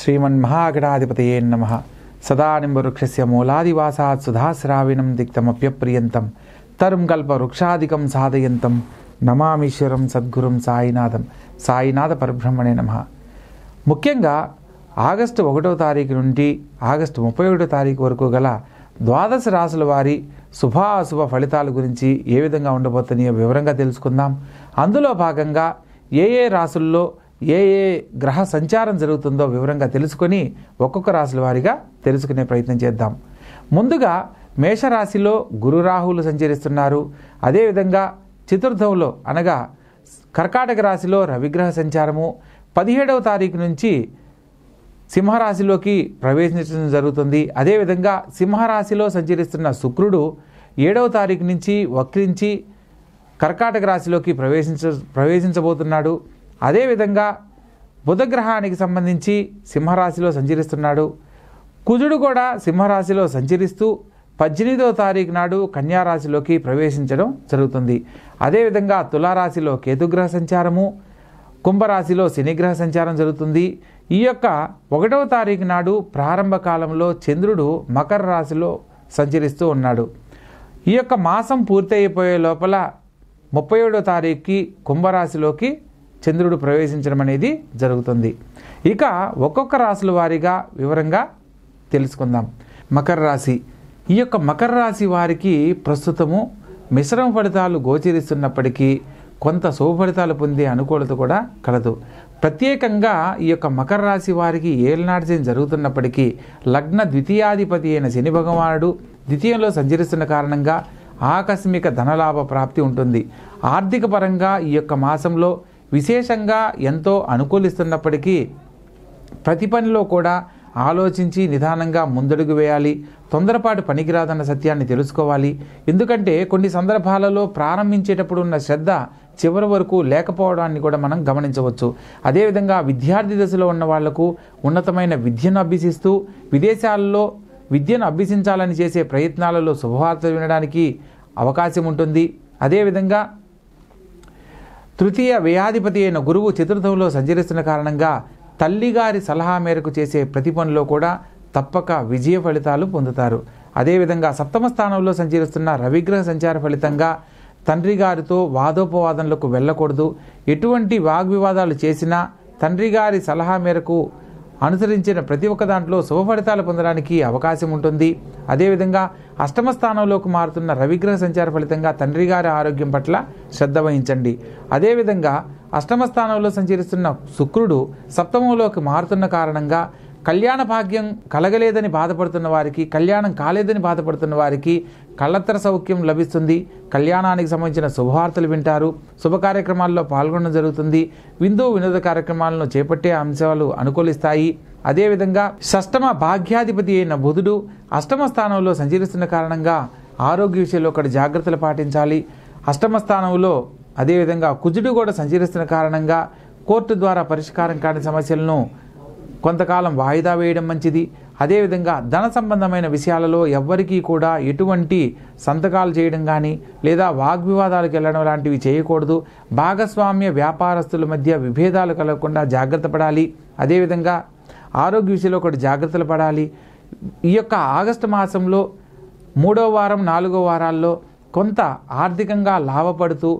శ్రీమన్ శ్రీమన్మహాగణాధిపతయే నమ సదానింబవృక్షస్య మూలాదివాసాత్ సుధాశ్రావిణం దిక్తమప్యప్రియంతం తరుం వృక్షాధికం సాధయంతం నమామీశ్వరం సద్గురుం సాయినాథం సాయినాథ పరబ్రహ్మణే నమ ముఖ్యంగా ఆగస్టు ఒకటో తారీఖు నుండి ఆగస్టు ముప్పై ఒకటో తారీఖు వరకు గల ద్వాదశ రాసుల వారి శుభాశుభ ఫలితాల గురించి ఏ విధంగా ఉండబోతున్నాయో వివరంగా తెలుసుకుందాం అందులో భాగంగా ఏ ఏ రాసుల్లో ఏ ఏ గ్రహ సంచారం జరుగుతుందో వివరంగా తెలుసుకొని ఒక్కొక్క రాశుల వారిగా తెలుసుకునే ప్రయత్నం చేద్దాం ముందుగా మేషరాశిలో గురురాహువులు సంచరిస్తున్నారు అదేవిధంగా చతుర్థంలో అనగా కర్కాటక రాశిలో రవిగ్రహ సంచారము పదిహేడవ తారీఖు నుంచి సింహరాశిలోకి ప్రవేశించడం జరుగుతుంది అదేవిధంగా సింహరాశిలో సంచరిస్తున్న శుక్రుడు ఏడవ తారీఖు నుంచి వక్రించి కర్కాటక రాశిలోకి ప్రవేశించ ప్రవేశించబోతున్నాడు అదేవిధంగా బుధగ్రహానికి సంబంధించి సింహరాశిలో సంచరిస్తున్నాడు కుజుడు కూడా సింహరాశిలో సంచరిస్తూ పద్దెనిమిదో తారీఖు నాడు కన్యారాశిలోకి ప్రవేశించడం జరుగుతుంది అదేవిధంగా తులారాశిలో కేతుగ్రహ సంచారము కుంభరాశిలో శనిగ్రహ సంచారం జరుగుతుంది ఈ యొక్క ఒకటవ తారీఖు నాడు ప్రారంభ కాలంలో చంద్రుడు మకర రాశిలో సంచరిస్తూ ఉన్నాడు ఈ యొక్క మాసం పూర్తయిపోయే లోపల ముప్పై ఏడో తారీఖుకి కుంభరాశిలోకి చంద్రుడు ప్రవేశించడం అనేది జరుగుతుంది ఇక ఒక్కొక్క రాశుల వారిగా వివరంగా తెలుసుకుందాం మకర రాశి ఈ యొక్క మకర రాశి వారికి ప్రస్తుతము మిశ్రమ ఫలితాలు గోచరిస్తున్నప్పటికీ కొంత శుభ ఫలితాలు పొందే అనుకూలత కూడా కలదు ప్రత్యేకంగా ఈ యొక్క మకర రాశి వారికి ఏలనాటిని జరుగుతున్నప్పటికీ లగ్న ద్వితీయాధిపతి అయిన శని భగవానుడు ద్వితీయంలో సంచరిస్తున్న కారణంగా ఆకస్మిక ధనలాభ ప్రాప్తి ఉంటుంది ఆర్థిక పరంగా ఈ యొక్క మాసంలో విశేషంగా ఎంతో అనుకూలిస్తున్నప్పటికీ ప్రతి పనిలో కూడా ఆలోచించి నిదానంగా ముందడుగు వేయాలి తొందరపాటు పనికిరాదన్న సత్యాన్ని తెలుసుకోవాలి ఎందుకంటే కొన్ని సందర్భాలలో ప్రారంభించేటప్పుడు ఉన్న శ్రద్ధ చివరి వరకు లేకపోవడాన్ని కూడా మనం గమనించవచ్చు అదేవిధంగా విద్యార్థి దశలో ఉన్న వాళ్లకు ఉన్నతమైన విద్యను అభ్యసిస్తూ విదేశాల్లో విద్యను అభ్యసించాలని చేసే ప్రయత్నాలలో శుభవార్త వినడానికి అవకాశం ఉంటుంది అదేవిధంగా తృతీయ వ్యయాధిపతి అయిన గురువు చతుర్థంలో సంచరిస్తున్న కారణంగా తల్లిగారి సలహా మేరకు చేసే ప్రతి పనిలో కూడా తప్పక విజయ ఫలితాలు పొందుతారు అదేవిధంగా సప్తమ స్థానంలో సంచరిస్తున్న రవిగ్రహ సంచార ఫలితంగా తండ్రి గారితో వాదోపవాదనలకు వెళ్ళకూడదు ఎటువంటి వాగ్వివాదాలు చేసినా తండ్రి గారి సలహా మేరకు అనుసరించిన ప్రతి ఒక్క దాంట్లో శుభ ఫలితాలు పొందడానికి అవకాశం ఉంటుంది అదేవిధంగా అష్టమ స్థానంలోకి మారుతున్న రవిగ్రహ సంచార ఫలితంగా తండ్రి గారి ఆరోగ్యం పట్ల శ్రద్ధ వహించండి అదేవిధంగా అష్టమ స్థానంలో సంచరిస్తున్న శుక్రుడు సప్తమంలోకి మారుతున్న కారణంగా కళ్యాణ భాగ్యం కలగలేదని బాధపడుతున్న వారికి కళ్యాణం కాలేదని బాధపడుతున్న వారికి కళ్ళత్తర సౌఖ్యం లభిస్తుంది కళ్యాణానికి సంబంధించిన శుభవార్తలు వింటారు శుభ కార్యక్రమాల్లో పాల్గొనడం జరుగుతుంది విందు వినోద కార్యక్రమాలను చేపట్టే అంశాలు అనుకూలిస్తాయి అదేవిధంగా షష్టమ భాగ్యాధిపతి అయిన బుధుడు అష్టమ స్థానంలో సంచరిస్తున్న కారణంగా ఆరోగ్య విషయంలో ఒకటి జాగ్రత్తలు పాటించాలి అష్టమ స్థానంలో అదేవిధంగా కుజుడు కూడా సంచరిస్తున్న కారణంగా కోర్టు ద్వారా పరిష్కారం కాని సమస్యలను కొంతకాలం వాయిదా వేయడం మంచిది అదేవిధంగా ధన సంబంధమైన విషయాలలో ఎవ్వరికీ కూడా ఎటువంటి సంతకాలు చేయడం కానీ లేదా వాగ్వివాదాలకు వెళ్ళడం లాంటివి చేయకూడదు భాగస్వామ్య వ్యాపారస్తుల మధ్య విభేదాలు కలగకుండా జాగ్రత్త పడాలి అదేవిధంగా ఆరోగ్య విషయంలో కూడా జాగ్రత్తలు పడాలి ఈ యొక్క ఆగస్టు మాసంలో మూడో వారం నాలుగో వారాల్లో కొంత ఆర్థికంగా లాభపడుతూ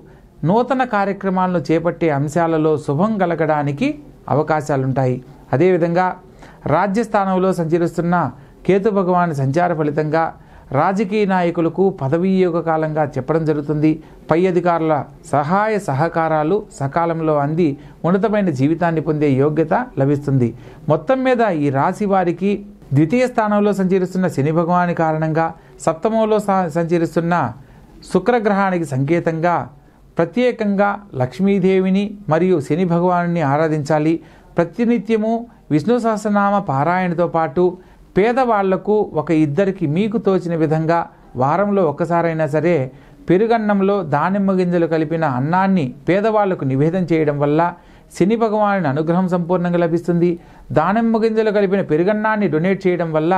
నూతన కార్యక్రమాలను చేపట్టే అంశాలలో శుభం కలగడానికి అవకాశాలుంటాయి అదేవిధంగా రాజ్యస్థానంలో సంచరిస్తున్న కేతు భగవాన్ సంచార ఫలితంగా రాజకీయ నాయకులకు పదవీయోగ కాలంగా చెప్పడం జరుగుతుంది పై అధికారుల సహాయ సహకారాలు సకాలంలో అంది ఉన్నతమైన జీవితాన్ని పొందే యోగ్యత లభిస్తుంది మొత్తం మీద ఈ రాశి వారికి ద్వితీయ స్థానంలో సంచరిస్తున్న శని భగవాని కారణంగా సప్తమంలో సంచరిస్తున్న శుక్రగ్రహానికి సంకేతంగా ప్రత్యేకంగా లక్ష్మీదేవిని మరియు శని భగవాను ఆరాధించాలి ప్రతినిత్యము విష్ణు సహస్రనామ పారాయణతో పాటు పేదవాళ్లకు ఒక ఇద్దరికి మీకు తోచిన విధంగా వారంలో ఒక్కసారైనా సరే పెరుగన్నంలో దానిమ్మ గింజలు కలిపిన అన్నాన్ని పేదవాళ్లకు నివేదం చేయడం వల్ల శని భగవాను అనుగ్రహం సంపూర్ణంగా లభిస్తుంది దానిమ్మ గింజలు కలిపిన పెరుగన్నాన్ని డొనేట్ చేయడం వల్ల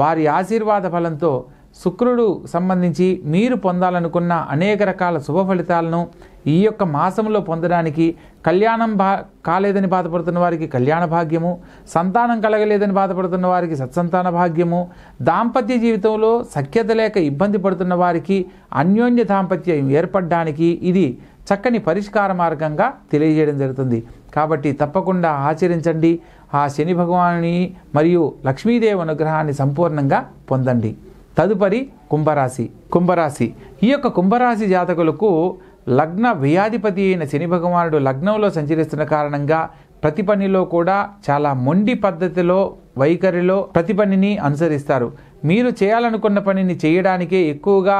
వారి ఆశీర్వాద ఫలంతో శుక్రుడు సంబంధించి మీరు పొందాలనుకున్న అనేక రకాల శుభ ఫలితాలను ఈ యొక్క మాసంలో పొందడానికి కళ్యాణం భా కాలేదని బాధపడుతున్న వారికి కళ్యాణ భాగ్యము సంతానం కలగలేదని బాధపడుతున్న వారికి సత్సంతాన భాగ్యము దాంపత్య జీవితంలో సఖ్యత లేక ఇబ్బంది పడుతున్న వారికి అన్యోన్య దాంపత్యం ఏర్పడడానికి ఇది చక్కని పరిష్కార మార్గంగా తెలియజేయడం జరుగుతుంది కాబట్టి తప్పకుండా ఆచరించండి ఆ శని భగవాని మరియు లక్ష్మీదేవి అనుగ్రహాన్ని సంపూర్ణంగా పొందండి తదుపరి కుంభరాశి కుంభరాశి ఈ యొక్క కుంభరాశి జాతకులకు లగ్న వ్యాధిపతి అయిన శని భగవానుడు లగ్నంలో సంచరిస్తున్న కారణంగా ప్రతి పనిలో కూడా చాలా మొండి పద్ధతిలో వైఖరిలో ప్రతి పనిని అనుసరిస్తారు మీరు చేయాలనుకున్న పనిని చేయడానికే ఎక్కువగా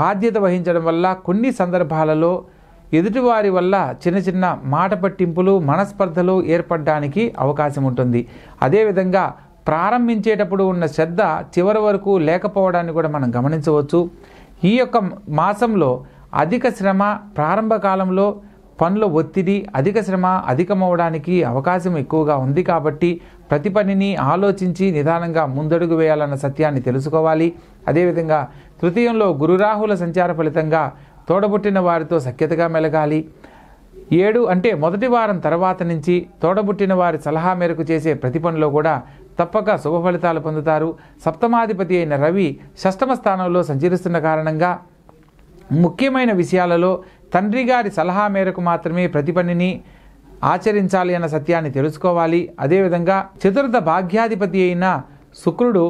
బాధ్యత వహించడం వల్ల కొన్ని సందర్భాలలో ఎదుటివారి వల్ల చిన్న చిన్న మాట పట్టింపులు మనస్పర్ధలు ఏర్పడడానికి అవకాశం ఉంటుంది అదేవిధంగా ప్రారంభించేటప్పుడు ఉన్న శ్రద్ధ చివరి వరకు లేకపోవడాన్ని కూడా మనం గమనించవచ్చు ఈ యొక్క మాసంలో అధిక శ్రమ ప్రారంభ కాలంలో పనుల ఒత్తిడి అధిక శ్రమ అధికమవడానికి అవకాశం ఎక్కువగా ఉంది కాబట్టి ప్రతి పనిని ఆలోచించి నిదానంగా ముందడుగు వేయాలన్న సత్యాన్ని తెలుసుకోవాలి అదేవిధంగా తృతీయంలో గురురాహుల సంచార ఫలితంగా తోడబుట్టిన వారితో సఖ్యతగా మెలగాలి ఏడు అంటే మొదటి వారం తర్వాత నుంచి తోడబుట్టిన వారి సలహా మేరకు చేసే ప్రతి పనిలో కూడా తప్పక శుభ ఫలితాలు పొందుతారు సప్తమాధిపతి అయిన రవి షష్టమ స్థానంలో సంచరిస్తున్న కారణంగా ముఖ్యమైన విషయాలలో తండ్రి గారి సలహా మేరకు మాత్రమే ప్రతి పనిని ఆచరించాలి అన్న సత్యాన్ని తెలుసుకోవాలి అదేవిధంగా చతుర్థ భాగ్యాధిపతి అయిన శుక్రుడు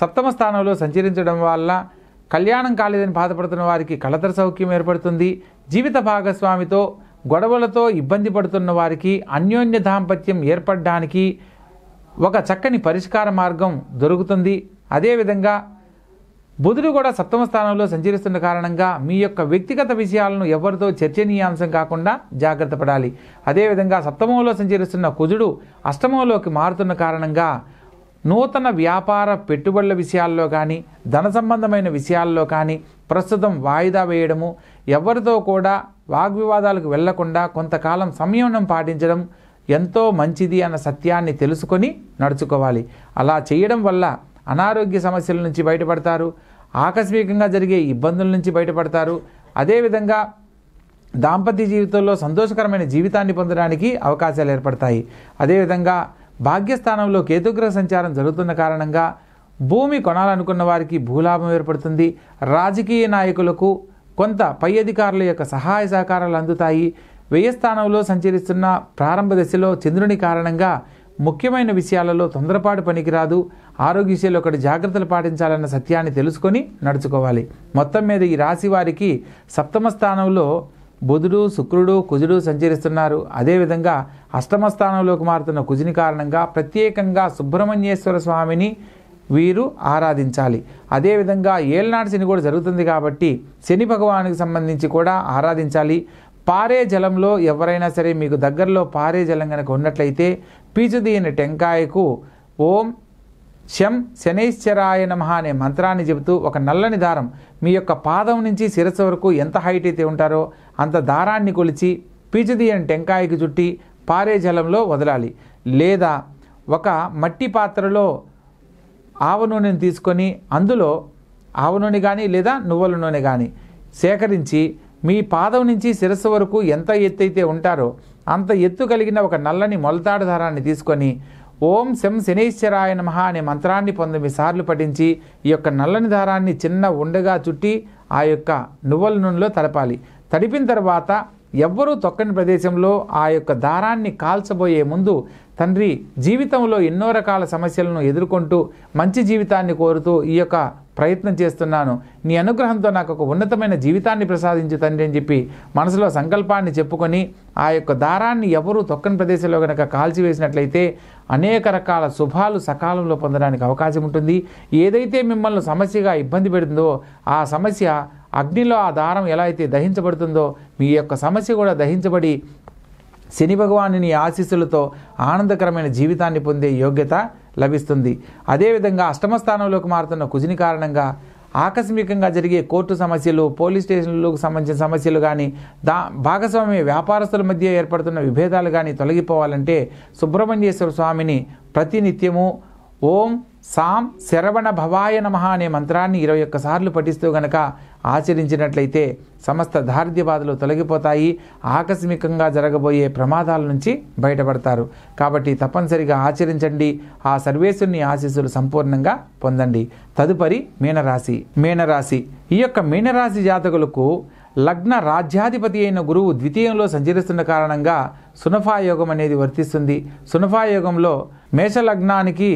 సప్తమ స్థానంలో సంచరించడం వల్ల కళ్యాణం కాలేదని బాధపడుతున్న వారికి కళతర సౌఖ్యం ఏర్పడుతుంది జీవిత భాగస్వామితో గొడవలతో ఇబ్బంది పడుతున్న వారికి అన్యోన్య దాంపత్యం ఏర్పడడానికి ఒక చక్కని పరిష్కార మార్గం దొరుకుతుంది అదేవిధంగా బుధుడు కూడా సప్తమ స్థానంలో సంచరిస్తున్న కారణంగా మీ యొక్క వ్యక్తిగత విషయాలను ఎవరితో చర్చనీయాంశం కాకుండా జాగ్రత్త పడాలి అదేవిధంగా సప్తమంలో సంచరిస్తున్న కుజుడు అష్టమంలోకి మారుతున్న కారణంగా నూతన వ్యాపార పెట్టుబడుల విషయాల్లో కానీ ధన సంబంధమైన విషయాల్లో కానీ ప్రస్తుతం వాయిదా వేయడము ఎవరితో కూడా వాగ్వివాదాలకు వెళ్లకుండా కొంతకాలం సంయమనం పాటించడం ఎంతో మంచిది అన్న సత్యాన్ని తెలుసుకొని నడుచుకోవాలి అలా చేయడం వల్ల అనారోగ్య సమస్యల నుంచి బయటపడతారు ఆకస్మికంగా జరిగే ఇబ్బందుల నుంచి బయటపడతారు అదేవిధంగా దాంపత్య జీవితంలో సంతోషకరమైన జీవితాన్ని పొందడానికి అవకాశాలు ఏర్పడతాయి అదేవిధంగా భాగ్యస్థానంలో కేతుగ్రహ సంచారం జరుగుతున్న కారణంగా భూమి కొనాలనుకున్న వారికి భూలాభం ఏర్పడుతుంది రాజకీయ నాయకులకు కొంత పై అధికారుల యొక్క సహాయ సహకారాలు అందుతాయి వ్యయ స్థానంలో సంచరిస్తున్న ప్రారంభ దశలో చంద్రుని కారణంగా ముఖ్యమైన విషయాలలో తొందరపాటు పనికిరాదు ఆరోగ్య విషయంలో ఒకటి జాగ్రత్తలు పాటించాలన్న సత్యాన్ని తెలుసుకొని నడుచుకోవాలి మొత్తం మీద ఈ రాశి వారికి సప్తమ స్థానంలో బుధుడు శుక్రుడు కుజుడు సంచరిస్తున్నారు అదేవిధంగా అష్టమ స్థానంలోకి మారుతున్న కుజుని కారణంగా ప్రత్యేకంగా సుబ్రహ్మణ్యేశ్వర స్వామిని వీరు ఆరాధించాలి అదేవిధంగా ఏళ్ళనాటి శని కూడా జరుగుతుంది కాబట్టి శని భగవానికి సంబంధించి కూడా ఆరాధించాలి పారే జలంలో ఎవరైనా సరే మీకు దగ్గరలో పారే జలం కనుక ఉన్నట్లయితే పీచుదీయని టెంకాయకు ఓం శం శనైశ్చరాయ నమ అనే మంత్రాన్ని చెబుతూ ఒక నల్లని దారం మీ యొక్క పాదం నుంచి శిరస్సు వరకు ఎంత హైట్ అయితే ఉంటారో అంత దారాన్ని కొలిచి పీచుదీయని టెంకాయకు చుట్టి పారే జలంలో వదలాలి లేదా ఒక మట్టి పాత్రలో ఆవ నూనెను తీసుకొని అందులో ఆవనూనె నూనె కానీ లేదా నువ్వుల నూనె కానీ సేకరించి మీ పాదం నుంచి శిరస్సు వరకు ఎంత ఎత్తైతే ఉంటారో అంత ఎత్తు కలిగిన ఒక నల్లని మొలతాడు దారాన్ని తీసుకొని ఓం శం శనీశ్వరాయ నమ అనే మంత్రాన్ని పంతొమ్మిది సార్లు పఠించి ఈ యొక్క నల్లని దారాన్ని చిన్న ఉండగా చుట్టి ఆ యొక్క నువ్వుల నూనెలో తడపాలి తడిపిన తర్వాత ఎవ్వరూ తొక్కని ప్రదేశంలో ఆ యొక్క దారాన్ని కాల్చబోయే ముందు తండ్రి జీవితంలో ఎన్నో రకాల సమస్యలను ఎదుర్కొంటూ మంచి జీవితాన్ని కోరుతూ ఈ యొక్క ప్రయత్నం చేస్తున్నాను నీ అనుగ్రహంతో నాకు ఒక ఉన్నతమైన జీవితాన్ని ప్రసాదించు తండ్రి అని చెప్పి మనసులో సంకల్పాన్ని చెప్పుకొని ఆ యొక్క దారాన్ని ఎవరు తొక్కని ప్రదేశంలో కనుక కాల్చివేసినట్లయితే అనేక రకాల శుభాలు సకాలంలో పొందడానికి అవకాశం ఉంటుంది ఏదైతే మిమ్మల్ని సమస్యగా ఇబ్బంది పెడుతుందో ఆ సమస్య అగ్నిలో ఆ దారం ఎలా అయితే దహించబడుతుందో మీ యొక్క సమస్య కూడా దహించబడి శని భగవాని ఆశీస్సులతో ఆనందకరమైన జీవితాన్ని పొందే యోగ్యత లభిస్తుంది అదేవిధంగా అష్టమ స్థానంలోకి మారుతున్న కుజిని కారణంగా ఆకస్మికంగా జరిగే కోర్టు సమస్యలు పోలీస్ స్టేషన్లకు సంబంధించిన సమస్యలు కానీ దా భాగస్వామి వ్యాపారస్తుల మధ్య ఏర్పడుతున్న విభేదాలు కానీ తొలగిపోవాలంటే సుబ్రహ్మణ్యేశ్వర స్వామిని ప్రతినిత్యము ఓం సాం శరవణ భవాయ నమ అనే మంత్రాన్ని ఇరవై ఒక్కసార్లు పఠిస్తూ గనక ఆచరించినట్లయితే సమస్త బాధలు తొలగిపోతాయి ఆకస్మికంగా జరగబోయే ప్రమాదాల నుంచి బయటపడతారు కాబట్టి తప్పనిసరిగా ఆచరించండి ఆ సర్వేశ్వరుని ఆశీస్సులు సంపూర్ణంగా పొందండి తదుపరి మీనరాశి మీనరాశి ఈ యొక్క మీనరాశి జాతకులకు లగ్న రాజ్యాధిపతి అయిన గురువు ద్వితీయంలో సంచరిస్తున్న కారణంగా సునఫాయోగం అనేది వర్తిస్తుంది సునఫాయోగంలో మేషలగ్నానికి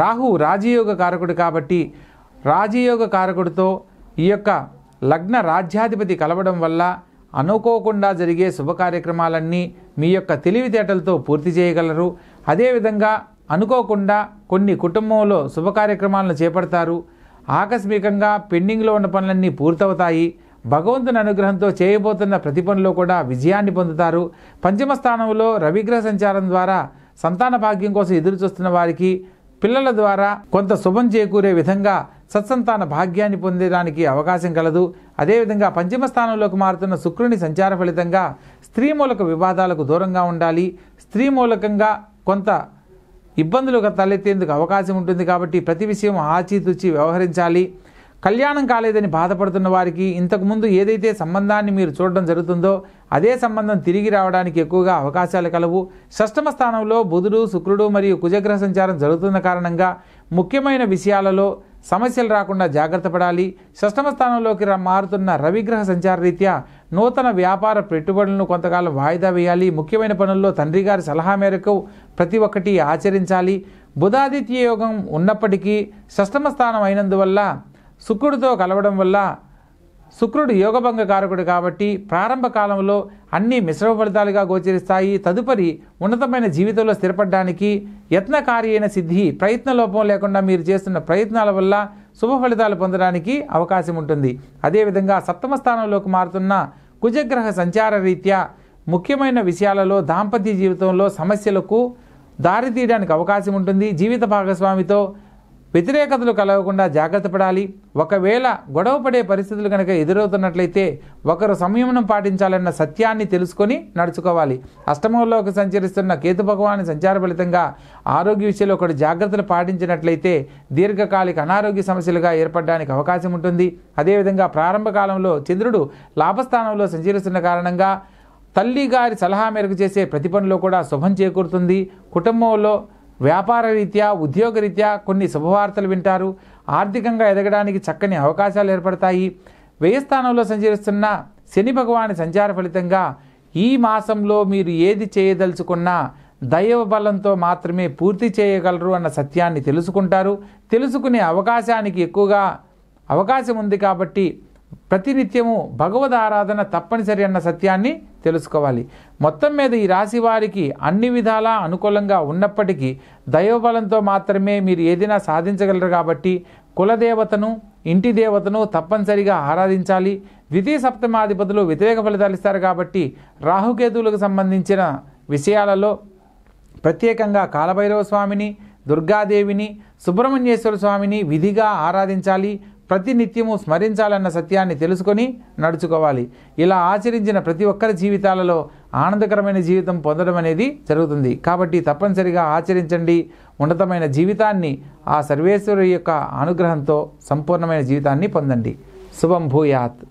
రాహు రాజయోగ కారకుడు కాబట్టి రాజయోగ కారకుడితో ఈ యొక్క లగ్న రాజ్యాధిపతి కలవడం వల్ల అనుకోకుండా జరిగే శుభ కార్యక్రమాలన్నీ మీ యొక్క తెలివితేటలతో పూర్తి చేయగలరు అదేవిధంగా అనుకోకుండా కొన్ని కుటుంబంలో శుభ కార్యక్రమాలను చేపడతారు ఆకస్మికంగా పెండింగ్లో ఉన్న పనులన్నీ పూర్తవుతాయి భగవంతుని అనుగ్రహంతో చేయబోతున్న ప్రతి పనిలో కూడా విజయాన్ని పొందుతారు పంచమ స్థానంలో రవిగ్రహ సంచారం ద్వారా సంతాన భాగ్యం కోసం ఎదురుచూస్తున్న వారికి పిల్లల ద్వారా కొంత శుభం చేకూరే విధంగా సత్సంతాన భాగ్యాన్ని పొందడానికి అవకాశం కలదు అదేవిధంగా పంచమ స్థానంలోకి మారుతున్న శుక్రుని సంచార ఫలితంగా స్త్రీ మూలక వివాదాలకు దూరంగా ఉండాలి స్త్రీ మూలకంగా కొంత ఇబ్బందులుగా తలెత్తేందుకు అవకాశం ఉంటుంది కాబట్టి ప్రతి విషయం ఆచితూచి వ్యవహరించాలి కళ్యాణం కాలేదని బాధపడుతున్న వారికి ఇంతకుముందు ఏదైతే సంబంధాన్ని మీరు చూడడం జరుగుతుందో అదే సంబంధం తిరిగి రావడానికి ఎక్కువగా అవకాశాలు కలవు షష్టమ స్థానంలో బుధుడు శుక్రుడు మరియు కుజగ్రహ సంచారం జరుగుతున్న కారణంగా ముఖ్యమైన విషయాలలో సమస్యలు రాకుండా జాగ్రత్త పడాలి షష్టమ స్థానంలోకి మారుతున్న రవిగ్రహ సంచార రీత్యా నూతన వ్యాపార పెట్టుబడులను కొంతకాలం వాయిదా వేయాలి ముఖ్యమైన పనుల్లో తండ్రి గారి సలహా మేరకు ప్రతి ఒక్కటి ఆచరించాలి బుధాదిత్య యోగం ఉన్నప్పటికీ షష్టమ స్థానం అయినందువల్ల శుక్రుడితో కలవడం వల్ల శుక్రుడు యోగభంగ కారకుడు కాబట్టి ప్రారంభ కాలంలో అన్ని మిశ్రమ ఫలితాలుగా గోచరిస్తాయి తదుపరి ఉన్నతమైన జీవితంలో స్థిరపడడానికి యత్నకారి అయిన సిద్ధి ప్రయత్న లోపం లేకుండా మీరు చేస్తున్న ప్రయత్నాల వల్ల శుభ ఫలితాలు పొందడానికి అవకాశం ఉంటుంది అదేవిధంగా సప్తమ స్థానంలోకి మారుతున్న కుజగ్రహ సంచార రీత్యా ముఖ్యమైన విషయాలలో దాంపత్య జీవితంలో సమస్యలకు దారితీయడానికి అవకాశం ఉంటుంది జీవిత భాగస్వామితో వ్యతిరేకతలు కలగకుండా జాగ్రత్త పడాలి ఒకవేళ గొడవ పడే పరిస్థితులు కనుక ఎదురవుతున్నట్లయితే ఒకరు సంయమనం పాటించాలన్న సత్యాన్ని తెలుసుకొని నడుచుకోవాలి అష్టమంలోకి సంచరిస్తున్న కేతు భగవాన్ సంచార ఫలితంగా ఆరోగ్య విషయంలో ఒకటి జాగ్రత్తలు పాటించినట్లయితే దీర్ఘకాలిక అనారోగ్య సమస్యలుగా ఏర్పడడానికి అవకాశం ఉంటుంది అదేవిధంగా ప్రారంభ కాలంలో చంద్రుడు లాభస్థానంలో సంచరిస్తున్న కారణంగా తల్లి గారి సలహా మేరకు చేసే ప్రతి పనిలో కూడా శుభం చేకూరుతుంది కుటుంబంలో వ్యాపార రీత్యా ఉద్యోగ రీత్యా కొన్ని శుభవార్తలు వింటారు ఆర్థికంగా ఎదగడానికి చక్కని అవకాశాలు ఏర్పడతాయి వ్యయస్థానంలో సంచరిస్తున్న శని భగవాని సంచార ఫలితంగా ఈ మాసంలో మీరు ఏది చేయదలుచుకున్నా దైవ బలంతో మాత్రమే పూర్తి చేయగలరు అన్న సత్యాన్ని తెలుసుకుంటారు తెలుసుకునే అవకాశానికి ఎక్కువగా అవకాశం ఉంది కాబట్టి ప్రతినిత్యము భగవద్ ఆరాధన తప్పనిసరి అన్న సత్యాన్ని తెలుసుకోవాలి మొత్తం మీద ఈ రాశి వారికి అన్ని విధాలా అనుకూలంగా ఉన్నప్పటికీ దైవబలంతో మాత్రమే మీరు ఏదైనా సాధించగలరు కాబట్టి కులదేవతను ఇంటి దేవతను తప్పనిసరిగా ఆరాధించాలి ద్వితీయ సప్తమాధిపతులు వ్యతిరేక ఫలితాలు ఇస్తారు కాబట్టి రాహుకేతువులకు సంబంధించిన విషయాలలో ప్రత్యేకంగా కాలభైరవ స్వామిని దుర్గాదేవిని సుబ్రహ్మణ్యేశ్వర స్వామిని విధిగా ఆరాధించాలి ప్రతినిత్యము స్మరించాలన్న సత్యాన్ని తెలుసుకొని నడుచుకోవాలి ఇలా ఆచరించిన ప్రతి ఒక్కరి జీవితాలలో ఆనందకరమైన జీవితం పొందడం అనేది జరుగుతుంది కాబట్టి తప్పనిసరిగా ఆచరించండి ఉన్నతమైన జీవితాన్ని ఆ సర్వేశ్వరు యొక్క అనుగ్రహంతో సంపూర్ణమైన జీవితాన్ని పొందండి శుభం భూయాత్